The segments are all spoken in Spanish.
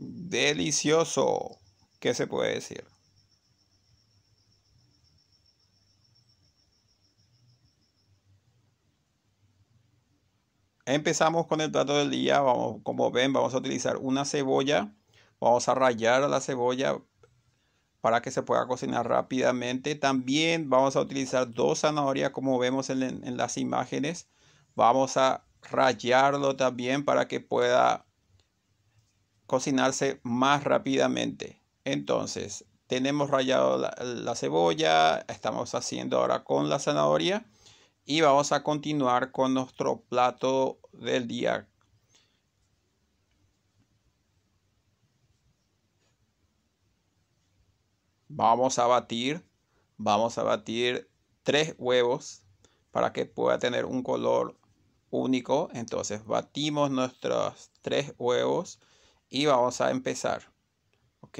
delicioso. ¿Qué se puede decir? Empezamos con el plato del día. Vamos, como ven, vamos a utilizar una cebolla. Vamos a rallar la cebolla para que se pueda cocinar rápidamente. También vamos a utilizar dos zanahorias como vemos en, en las imágenes. Vamos a rallarlo también para que pueda cocinarse más rápidamente. Entonces, tenemos rayado la, cebolla, estamos haciendo ahora con la zanahoria y vamos a continuar con nuestro plato del día. Vamos a batir, vamos a batir tres huevos para que pueda tener un color único. Entonces batimos nuestros tres huevos y vamos a empezar. ¿Ok?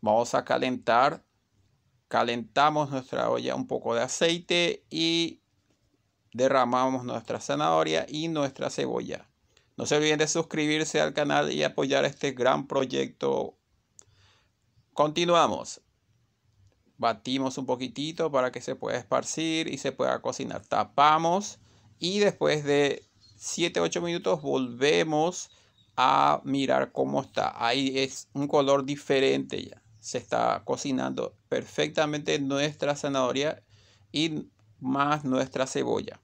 Vamos a calentar. Calentamos nuestra olla un poco de aceite y derramamos nuestra zanahoria y nuestra cebolla. No se olviden de suscribirse al canal y apoyar este gran proyecto. Continuamos. Batimos un poquitito para que se pueda esparcir y se pueda cocinar. Tapamos y después de 7-8 minutos volvemos a mirar cómo está. Ahí es un color diferente ya. Se está cocinando perfectamente nuestra zanahoria y más nuestra cebolla.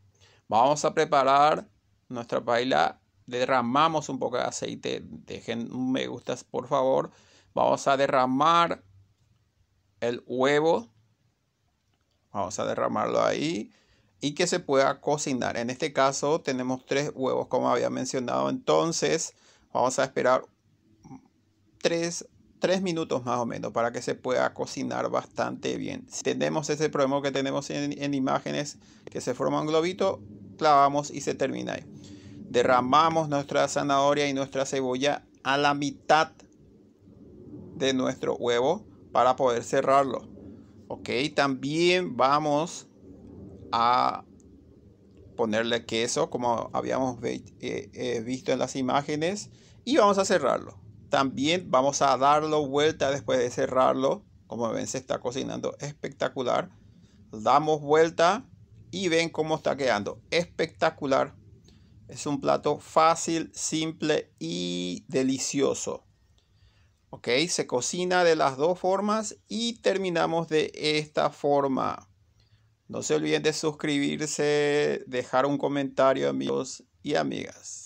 Vamos a preparar nuestra paella. Derramamos un poco de aceite. Dejen me gustas por favor. Vamos a derramar el huevo. Vamos a derramarlo ahí y que se pueda cocinar. En este caso tenemos tres huevos como había mencionado. Entonces Vamos a esperar 3, minutos más o menos para que se pueda cocinar bastante bien. Si tenemos ese problema que tenemos en, en imágenes que se forma un globito, clavamos y se termina ahí. Derramamos nuestra zanahoria y nuestra cebolla a la mitad de nuestro huevo para poder cerrarlo. Ok, también vamos a ponerle queso como habíamos eh, eh, visto en las imágenes y vamos a cerrarlo. También vamos a darlo vuelta después de cerrarlo. Como ven se está cocinando espectacular. Damos vuelta y ven cómo está quedando. Espectacular. Es un plato fácil, simple y delicioso. Ok, se cocina de las dos formas y terminamos de esta forma. No se olviden de suscribirse, dejar un comentario amigos y amigas.